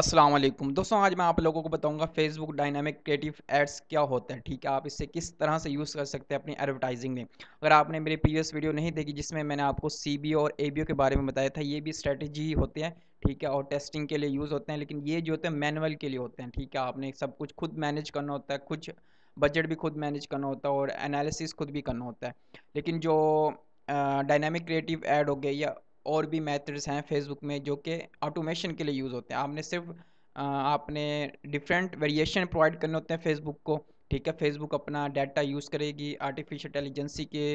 अस्सलाम वालेकुम दोस्तों आज मैं आप लोगों को बताऊंगा फेसबुक डायनामिक क्रिएटिव एड्स क्या होता है ठीक है आप इससे किस तरह से यूज़ कर सकते हैं अपनी एडवर्टाइजिंग में अगर आपने मेरी प्रीवियस वीडियो नहीं देखी जिसमें मैंने आपको सी और ए के बारे में बताया था ये भी स्ट्रेटजी ही होते हैं ठीक है और टेस्टिंग के लिए यूज़ होते हैं लेकिन ये जो होते हैं मैनुअल के लिए होते हैं ठीक है आपने सब कुछ खुद मैनेज करना होता है कुछ बजट भी खुद मैनेज करना होता है और एनालिसिस खुद भी करना होता है लेकिन जो डायनामिक क्रिएटिव एड हो गया या और भी मेथड्स हैं फेसबुक में जो कि ऑटोमेशन के लिए यूज़ होते हैं आपने सिर्फ आपने डिफरेंट वेरिएशन प्रोवाइड करने होते हैं फेसबुक को ठीक है फेसबुक अपना डाटा यूज़ करेगी आर्टिफिशियल इंटेलिजेंसी के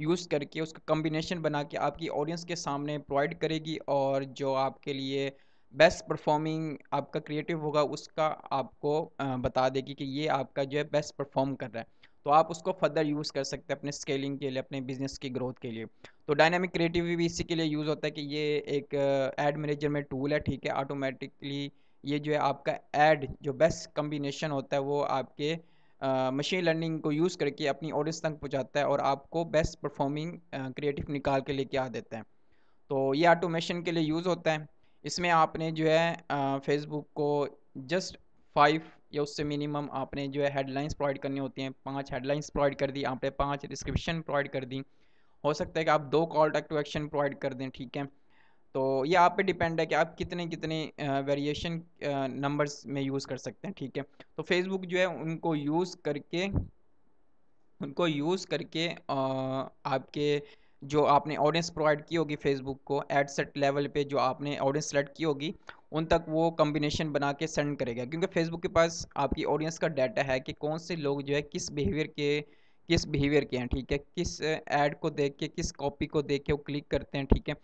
यूज़ करके उसका कम्बिनेशन बना के आपकी ऑडियंस के सामने प्रोवाइड करेगी और जो आपके लिए बेस्ट परफॉर्मिंग आपका क्रिएटिव होगा उसका आपको बता देगी कि ये आपका जो है बेस्ट परफॉर्म कर रहा है तो आप उसको फर्दर यूज़ कर सकते हैं अपने स्केलिंग के लिए अपने बिजनेस की ग्रोथ के लिए तो डायनामिक क्रिएटिव भी इसी के लिए यूज़ होता है कि ये एक एड uh, मैनेजर में टूल है ठीक है ऑटोमेटिकली ये जो है आपका एड जो बेस्ट कम्बिनेशन होता है वो आपके मशीन uh, लर्निंग को यूज़ करके अपनी ऑडियंस तक पहुंचाता है और आपको बेस्ट परफॉर्मिंग क्रिएटिव निकाल के लेके आ देता है तो ये ऑटोमेशन के लिए यूज़ होता है इसमें आपने जो है फेसबुक uh, को जस्ट फाइव या उससे मिनिमम आपने जो है हेडलाइंस प्रोवाइड करनी होती हैं पांच हेडलाइंस प्रोवाइड कर दी आपने पांच डिस्क्रिप्शन प्रोवाइड कर दी हो सकता है कि आप दो कॉल टू एक्शन प्रोवाइड कर दें ठीक है तो ये आप पे डिपेंड है कि आप कितने कितने वेरिएशन नंबर्स में यूज़ कर सकते हैं ठीक है तो फेसबुक जो है उनको यूज़ करके उनको यूज़ करके आ, आपके जो आपने ऑडियंस प्रोवाइड की होगी फेसबुक को एड सेट लेवल पे जो आपने ऑडियंस सेलेक्ट की होगी उन तक वो कम्बिनेशन बना के सेंड करेगा क्योंकि फेसबुक के पास आपकी ऑडियंस का डाटा है कि कौन से लोग जो है किस बिहेवियर के किस बिहेवियर के हैं ठीक है किस एड uh, को देख के किस कॉपी को देख के वो क्लिक करते हैं ठीक है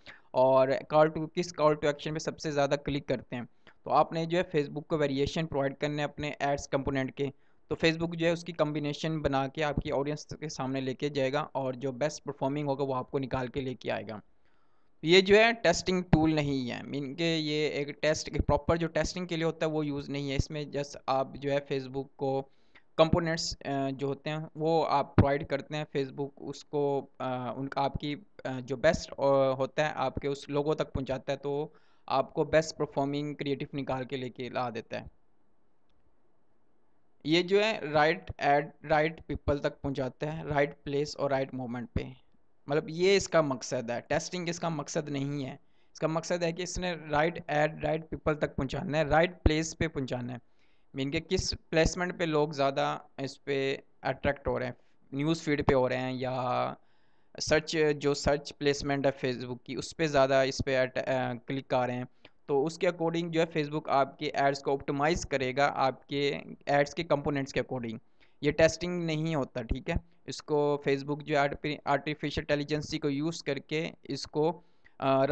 और कॉल टू किस कॉल टू एक्शन पे सबसे ज़्यादा क्लिक करते हैं तो आपने जो है फेसबुक को वेरिएशन प्रोवाइड करने अपने एड्स कंपोनेंट के तो फेसबुक जो है उसकी कम्बिनेशन बना के आपकी ऑडियंस के सामने लेके जाएगा और जो बेस्ट परफॉर्मिंग होगा वो आपको निकाल के लेके आएगा तो ये जो है टेस्टिंग टूल नहीं है मीन के ये एक टेस्ट प्रॉपर जो टेस्टिंग के लिए होता है वो यूज़ नहीं है इसमें जस्ट आप जो है फेसबुक को कंपोनेंट्स जो होते हैं वो आप प्रोवाइड करते हैं फेसबुक उसको उनका आपकी जो बेस्ट होता है आपके उस लोगों तक पहुंचाता है तो आपको बेस्ट परफॉर्मिंग क्रिएटिव निकाल के लेके ला देता है ये जो है राइट एड राइट पीपल तक पहुंचाते हैं राइट प्लेस और राइट मोमेंट पे मतलब ये इसका मकसद है टेस्टिंग इसका मकसद नहीं है इसका मकसद है कि इसने राइट एड राइट पीपल तक पहुंचाना है राइट प्लेस पे पहुंचाना है मीन के किस प्लेसमेंट पे लोग ज़्यादा इस पर अट्रैक्ट हो रहे हैं न्यूज़ फीड पे हो रहे हैं या सर्च जो सर्च प्लेसमेंट है फेसबुक की उस पर ज़्यादा इस पर क्लिक आ रहे हैं तो उसके अकॉर्डिंग जो है फेसबुक आपके एड्स को ऑप्टिमाइज़ करेगा आपके एड्स के कंपोनेंट्स के अकॉर्डिंग ये टेस्टिंग नहीं होता ठीक है इसको फेसबुक जो है आर्टिफिशियल इंटेलिजेंसी को यूज़ करके इसको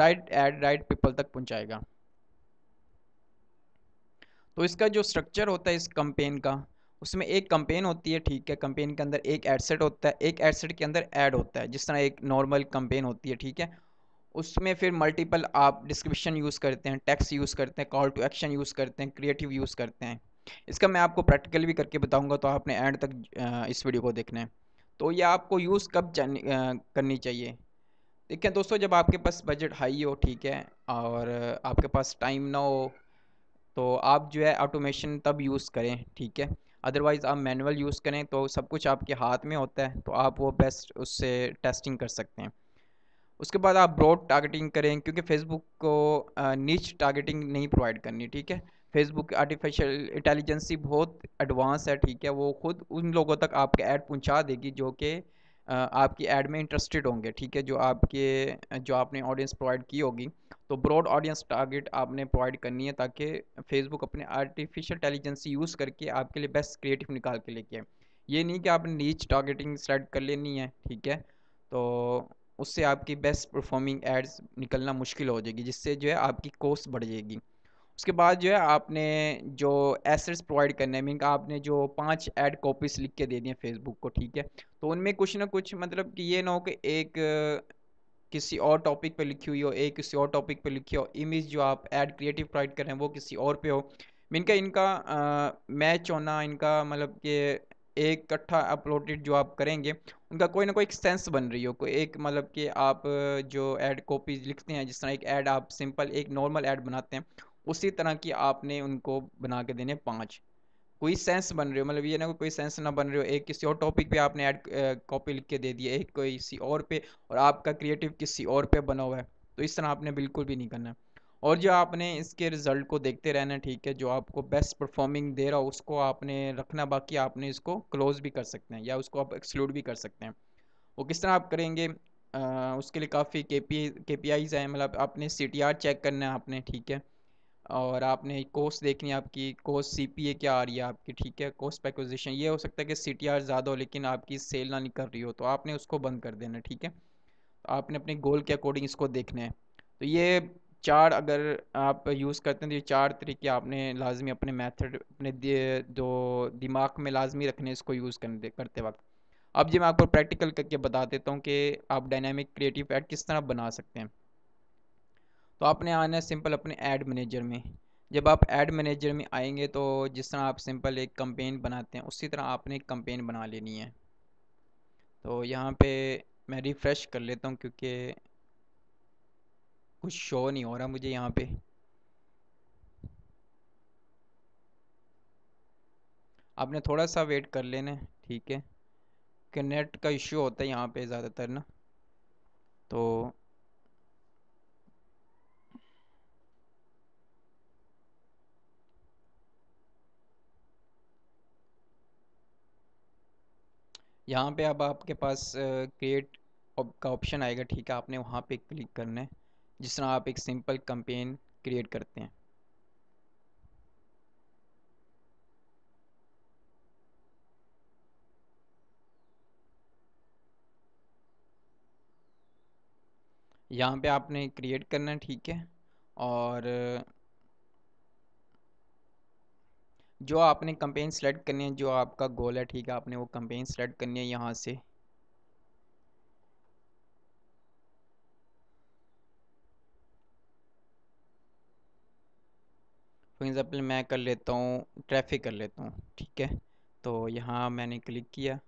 राइट एड राइट पीपल तक पहुंचाएगा तो इसका जो स्ट्रक्चर होता है इस कंपेन का उसमें एक कंपेन होती है ठीक है कंपेन के अंदर एक एडसेट होता है एक एडसेट के अंदर ऐड होता है जिस तरह एक नॉर्मल कंपेन होती है ठीक है उसमें फिर मल्टीपल आप डिस्क्रिप्शन यूज़ करते हैं टैक्स यूज़ करते हैं कॉल टू एक्शन यूज़ करते हैं क्रिएटिव यूज़ करते हैं इसका मैं आपको प्रैक्टिकल भी करके बताऊंगा तो आपने एंड तक इस वीडियो को देखना है तो ये आपको यूज़ कब करनी चाहिए देखें दोस्तों जब आपके पास बजट हाई हो ठीक है और आपके पास टाइम ना हो तो आप जो है ऑटोमेशन तब यूज़ करें ठीक है अदरवाइज़ आप मैनुअल यूज़ करें तो सब कुछ आपके हाथ में होता है तो आप वो बेस्ट उससे टेस्टिंग कर सकते हैं उसके बाद आप ब्रॉड टारगेटिंग करें क्योंकि फेसबुक को नीच टारगेटिंग नहीं प्रोवाइड करनी ठीक है फेसबुक आर्टिफिशियल इंटेलिजेंसी बहुत एडवांस है ठीक है वो खुद उन लोगों तक आपके ऐड पहुंचा देगी जो कि आपकी ऐड में इंटरेस्टेड होंगे ठीक है जो आपके जो आपने ऑडियंस प्रोवाइड की होगी तो ब्रॉड ऑडियंस टारगेट आपने प्रोवाइड करनी है ताकि फेसबुक अपने आर्टिफिशियल इंटेलिजेंसी यूज़ करके आपके लिए बेस्ट क्रिएटिव निकाल के लेके आए ये नहीं कि आपने नीच टारगेटिंग सेलेक्ट कर लेनी है ठीक है तो उससे आपकी बेस्ट परफॉर्मिंग एड्स निकलना मुश्किल हो जाएगी जिससे जो है आपकी कॉस्ट बढ़ जाएगी उसके बाद जो है आपने जो एसेट्स प्रोवाइड करने मीन आपने जो पांच एड कॉपीज लिख के दे दिए फेसबुक को ठीक है तो उनमें कुछ ना कुछ मतलब कि ये ना हो कि एक किसी और टॉपिक पे लिखी हुई हो एक किसी और टॉपिक पे लिखी हो इमेज जो आप एड क्रिएटिव प्रोवाइड कर रहे हैं वो किसी और पे हो मीन इनका इनका मैच होना इनका मतलब कि एक इकट्ठा अपलोडेड जो आप करेंगे उनका कोई ना कोई एक सेंस बन रही हो कोई एक मतलब कि आप जो एड कॉपीज लिखते हैं जिस तरह एक ऐड आप सिंपल एक नॉर्मल ऐड बनाते हैं उसी तरह की आपने उनको बना के देने पाँच कोई सेंस बन रहे हो मतलब ये ना कोई सेंस ना बन रहे हो एक किसी और टॉपिक पे आपने ऐड कॉपी लिख के दे दिए एक कोई किसी और पे और आपका क्रिएटिव किसी और पे बना हुआ है तो इस तरह आपने बिल्कुल भी नहीं करना है और जो आपने इसके रिज़ल्ट को देखते रहना ठीक है जो आपको बेस्ट परफॉर्मिंग दे रहा हो उसको आपने रखना बाकी आपने इसको क्लोज भी कर सकते हैं या उसको आप एक्सक्लूड भी कर सकते हैं वो किस तरह आप करेंगे आ, उसके लिए काफ़ी के पी के पी आईज हैं मतलब आपने सी टी आर चेक करना है आपने ठीक है और आपने कोर्स देखनी है आपकी कोर्स सी पी ए क्या आ रही है आपकी ठीक है कोर्स पैकोजिशन ये हो सकता है कि सी टी आर ज़्यादा हो लेकिन आपकी सेल ना निकल रही हो तो आपने उसको बंद कर देना ठीक है तो आपने अपने गोल के अकॉर्डिंग इसको देखना है तो ये चार अगर आप यूज़ करते हैं तो ये चार तरीके आपने लाजमी अपने मेथड अपने दो दिमाग में लाजमी रखने इसको यूज़ करने करते वक्त अब जी मैं आपको प्रैक्टिकल करके बता देता हूँ कि आप डायनामिक क्रिएटिव ऐड किस तरह बना सकते हैं तो आपने आना है सिंपल अपने ऐड मैनेजर में जब आप ऐड मैनेजर में आएंगे तो जिस तरह आप सिंपल एक कंपेन बनाते हैं उसी तरह आपने एक कंपेन बना लेनी है तो यहाँ पे मैं रिफ़्रेश कर लेता हूँ क्योंकि कुछ शो नहीं हो रहा मुझे यहाँ पे आपने थोड़ा सा वेट कर लेना ठीक है कि नेट का इश्यू होता है यहाँ पे ज़्यादातर ना तो यहाँ पे अब आपके पास क्रिएट का ऑप्शन आएगा ठीक है आपने वहाँ पे क्लिक करना है जिस तरह आप एक सिंपल कंपेन क्रिएट करते हैं यहाँ पे आपने क्रिएट करना ठीक है और जो आपने कंपेन सेलेक्ट करनी है जो आपका गोल है ठीक है आपने वो कंपेन सेलेक्ट करनी है यहाँ से फॉर एग्ज़ाम्पल मैं कर लेता हूँ ट्रैफिक कर लेता हूँ ठीक है तो यहाँ मैंने क्लिक किया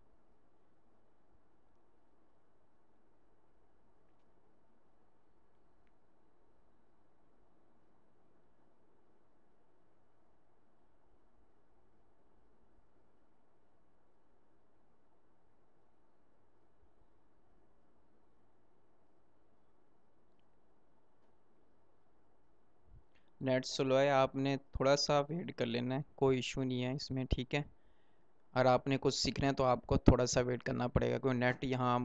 नेट स्लो है आपने थोड़ा सा वेट कर लेना है कोई इशू नहीं है इसमें ठीक है और आपने कुछ सीखना है तो आपको थोड़ा सा वेट करना पड़ेगा क्योंकि नेट यहाँ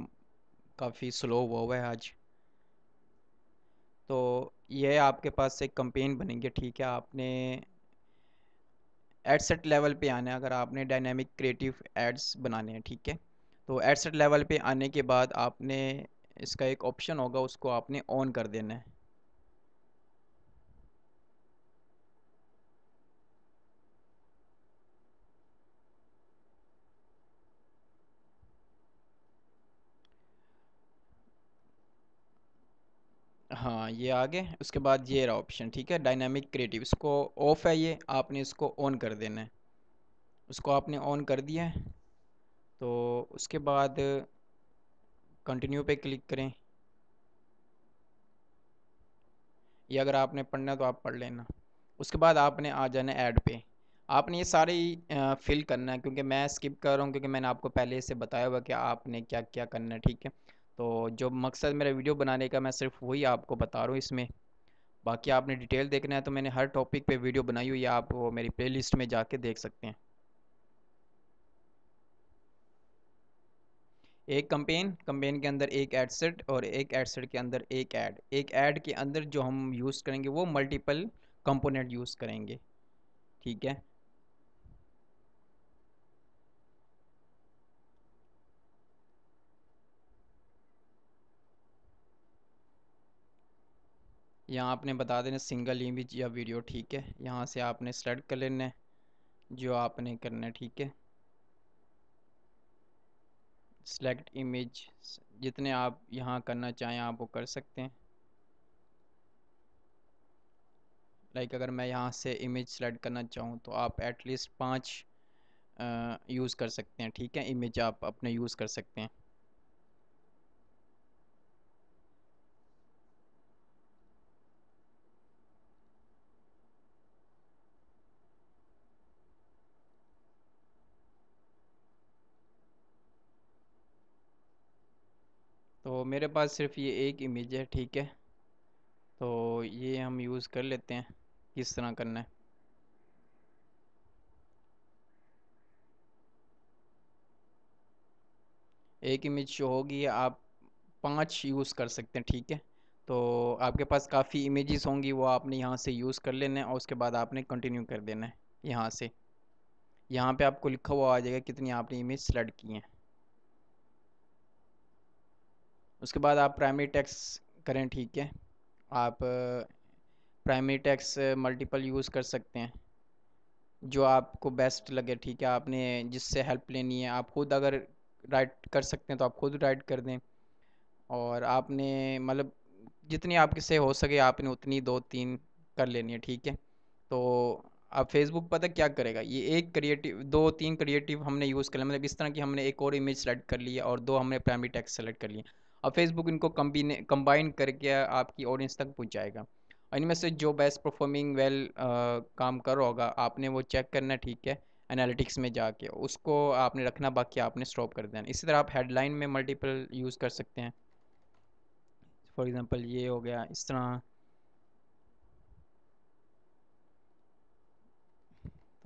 काफ़ी स्लो हुआ हुआ है आज तो ये आपके पास एक कंपेन बनेंगे ठीक है आपने एडसेट लेवल पे आना है अगर आपने डायनेमिक क्रिएटिव एड्स बनाने हैं ठीक है तो एडसेट लेवल पे आने के बाद आपने इसका एक ऑप्शन होगा उसको आपने ऑन कर देना है हाँ ये आगे उसके बाद ये रहा ऑप्शन ठीक है डायनामिक क्रिएटिव इसको ऑफ है ये आपने इसको ऑन कर देना है उसको आपने ऑन कर दिया है तो उसके बाद कंटिन्यू पे क्लिक करें ये अगर आपने पढ़ना है तो आप पढ़ लेना उसके बाद आपने आ जाना है ऐड पे आपने ये सारे फिल करना है क्योंकि मैं स्किप कर रहा हूँ क्योंकि मैंने आपको पहले से बताया हुआ कि आपने क्या क्या करना है ठीक है तो जो मकसद मेरा वीडियो बनाने का मैं सिर्फ वही आपको बता रहा हूँ इसमें बाकी आपने डिटेल देखना है तो मैंने हर टॉपिक पे वीडियो बनाई हुई है आप वो मेरी प्लेलिस्ट में जाके देख सकते हैं एक कंपेन कंपेन के अंदर एक एड सेट और एक एड सेट के अंदर एक ऐड एक ऐड के अंदर जो हम यूज़ करेंगे वो मल्टीपल कंपोनेंट यूज़ करेंगे ठीक है यहाँ आपने बता देना सिंगल इमेज या वीडियो ठीक है यहाँ से आपने सेलेक्ट कर लेना है जो आपने करना है ठीक है सेलेक्ट इमेज जितने आप यहाँ करना चाहें आप वो कर सकते हैं लाइक अगर मैं यहाँ से इमेज सेलेक्ट करना चाहूँ तो आप एटलीस्ट पाँच यूज़ कर सकते हैं ठीक है इमेज आप अपने यूज़ कर सकते हैं मेरे पास सिर्फ ये एक इमेज है ठीक है तो ये हम यूज़ कर लेते हैं किस तरह करना है एक इमेज शो होगी आप पांच यूज़ कर सकते हैं ठीक है तो आपके पास काफ़ी इमेजेस होंगी वो आपने यहाँ से यूज़ कर लेना है और उसके बाद आपने कंटिन्यू कर देना है यहाँ से यहाँ पे आपको लिखा हुआ आ जाएगा कितनी आपने इमेज सेलेक्ट की हैं उसके बाद आप प्राइमरी टैक्स करें ठीक है आप प्राइमरी टैक्स मल्टीपल यूज़ कर सकते हैं जो आपको बेस्ट लगे ठीक है आपने जिससे हेल्प लेनी है आप खुद अगर राइट कर सकते हैं तो आप खुद राइट कर दें और आपने मतलब जितनी आपके से हो सके आपने उतनी दो तीन कर लेनी है ठीक है तो अब फेसबुक पता क्या करेगा ये एक क्रिएटिव दो तीन क्रिएटिव हमने यूज़ कर लिया मतलब इस तरह की हमने एक और इमेज सेलेक्ट कर ली है और दो हमने प्राइमरी टैक्स सेलेक्ट कर लिया और फेसबुक इनको कम्बिने कंबाइन करके आपकी ऑडियंस तक पहुँचाएगा इनमें से जो बेस्ट परफॉर्मिंग वेल काम कर रहा होगा आपने वो चेक करना ठीक है एनालिटिक्स में जाके उसको आपने रखना बाकी आपने स्टॉप कर देना इसी तरह आप हेडलाइन में मल्टीपल यूज़ कर सकते हैं फॉर एग्ज़ाम्पल ये हो गया इस तरह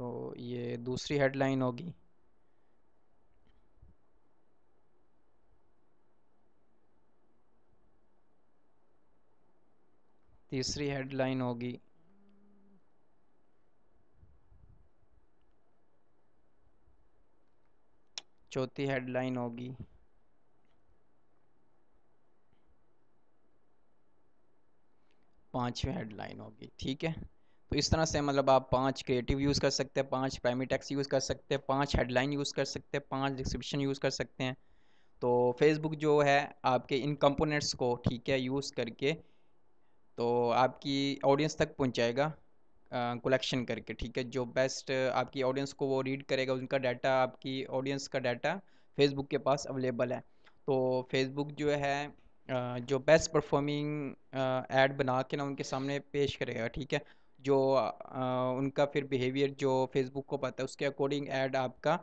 तो ये दूसरी हेडलाइन होगी तीसरी हेडलाइन होगी चौथी हेडलाइन होगी पांचवी हेडलाइन होगी ठीक है तो इस तरह से मतलब आप पांच क्रिएटिव यूज़ कर सकते हैं पांच प्राइमिटेक्स टैक्स यूज़ कर सकते हैं पांच हेडलाइन यूज़ कर सकते हैं पांच डिस्क्रिप्शन यूज़ कर सकते हैं तो फेसबुक जो है आपके इन कंपोनेंट्स को ठीक है यूज़ करके तो आपकी ऑडियंस तक पहुंचाएगा कलेक्शन करके ठीक है जो बेस्ट आपकी ऑडियंस को वो रीड करेगा उनका डाटा आपकी ऑडियंस का डाटा फेसबुक के पास अवेलेबल है तो फेसबुक जो है जो बेस्ट परफॉर्मिंग एड बना के ना उनके सामने पेश करेगा ठीक है जो उनका फिर बिहेवियर जो फेसबुक को पता है उसके अकॉर्डिंग एड आपका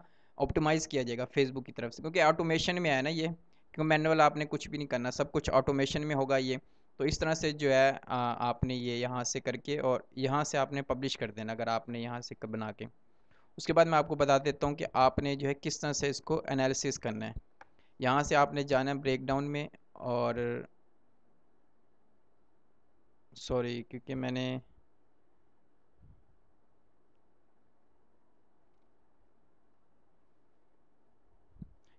ऑप्टिमाइज़ किया जाएगा फेसबुक की तरफ से क्योंकि ऑटोमेशन में है ना ये क्योंकि मैनुअल आपने कुछ भी नहीं करना सब कुछ ऑटोमेशन में होगा ये तो इस तरह से जो है आ, आपने ये यहाँ से करके और यहाँ से आपने पब्लिश कर देना अगर आपने यहाँ से बना के उसके बाद मैं आपको बता देता हूँ कि आपने जो है किस तरह से इसको एनालिसिस करना है यहाँ से आपने जाना है ब्रेकडाउन में और सॉरी क्योंकि मैंने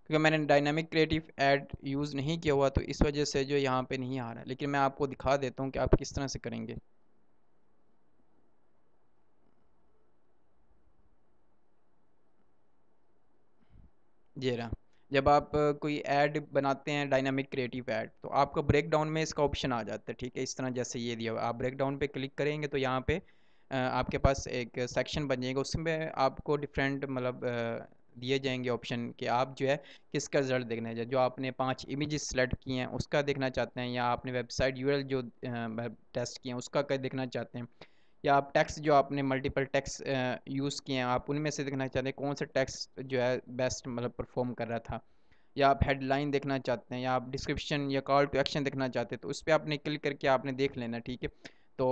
क्योंकि मैंने डायनामिक क्रिएटिव ऐड यूज़ नहीं किया हुआ तो इस वजह से जो यहाँ पे नहीं आ रहा लेकिन मैं आपको दिखा देता हूँ कि आप किस तरह से करेंगे जी रहा जब आप कोई ऐड बनाते हैं डायनामिक क्रिएटिव ऐड तो आपका ब्रेकडाउन में इसका ऑप्शन आ जाता है ठीक है इस तरह जैसे ये दिया हुआ आप ब्रेकडाउन पे क्लिक करेंगे तो यहाँ पे आपके पास एक सेक्शन बन जाएगा उसमें आपको डिफरेंट मतलब दिए जाएंगे ऑप्शन कि आप जो है किसका रिजल्ट देखना है जो आपने पांच इमेज सेलेक्ट किए हैं उसका देखना चाहते हैं या आपने वेबसाइट यू जो टेस्ट मतलब किए हैं उसका देखना चाहते हैं या आप टैक्स जो आपने मल्टीपल टैक्स यूज़ किए हैं आप उनमें से देखना चाहते हैं कौन सा टैक्स जो है बेस्ट मतलब परफॉर्म कर रहा था या आप हेडलाइन देखना चाहते हैं या आप डिस्क्रिप्शन या कॉल टू एक्शन देखना चाहते हैं तो उस पर आपने क्लिक करके आपने देख लेना ठीक है तो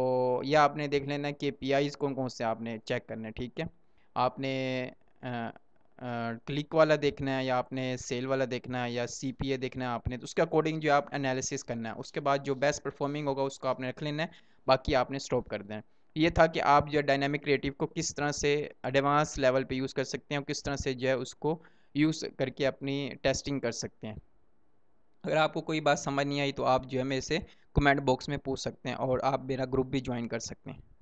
यह आपने देख लेना कि पी कौन कौन से आपने चेक करना ठीक है आपने क्लिक वाला देखना है या आपने सेल वाला देखना है या सी पी ए देखना है आपने तो उसके अकॉर्डिंग जो आप एनालिसिस करना है उसके बाद जो बेस्ट परफॉर्मिंग होगा उसको आपने रख लेना है बाकी आपने स्टॉप कर दें है ये था कि आप जो डायनामिक क्रिएटिव को किस तरह से एडवांस लेवल पे यूज़ कर सकते हैं और किस तरह से जो है उसको यूज़ करके अपनी टेस्टिंग कर सकते हैं अगर आपको कोई बात समझ नहीं आई तो आप जो है मेरे से कमेंट बॉक्स में पूछ सकते हैं और आप मेरा ग्रुप भी ज्वाइन कर सकते हैं